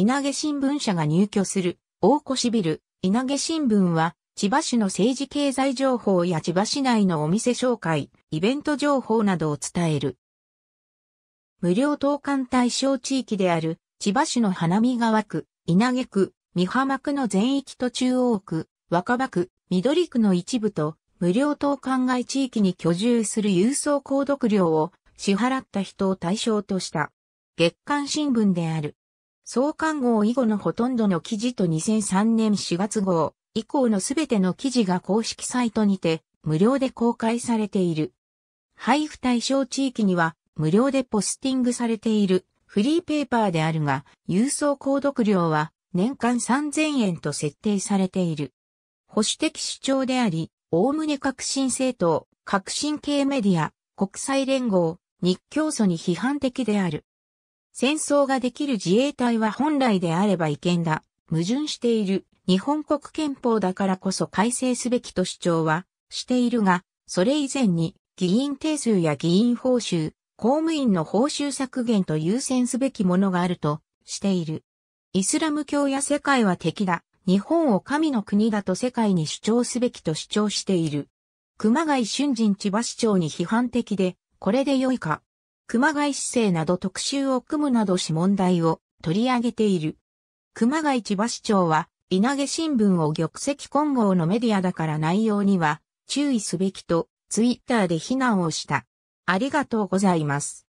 稲毛新聞社が入居する大越ビル、稲毛新聞は、千葉市の政治経済情報や千葉市内のお店紹介、イベント情報などを伝える。無料投函対象地域である、千葉市の花見川区、稲毛区、三浜区の全域と中央区、若葉区、緑区の一部と、無料等灌外地域に居住する郵送購読料を支払った人を対象とした。月刊新聞である。創刊号以後のほとんどの記事と2003年4月号以降のすべての記事が公式サイトにて無料で公開されている。配布対象地域には無料でポスティングされているフリーペーパーであるが、郵送購読料は年間3000円と設定されている。保守的主張であり、おおむね革新政党、革新系メディア、国際連合、日教組に批判的である。戦争ができる自衛隊は本来であれば違憲だ。矛盾している日本国憲法だからこそ改正すべきと主張はしているが、それ以前に議員定数や議員報酬、公務員の報酬削減と優先すべきものがあるとしている。イスラム教や世界は敵だ。日本を神の国だと世界に主張すべきと主張している。熊谷俊人千葉市長に批判的で、これで良いか。熊谷市政など特集を組むなどし問題を取り上げている。熊谷千葉市長は、稲毛新聞を玉石混合のメディアだから内容には注意すべきと、ツイッターで非難をした。ありがとうございます。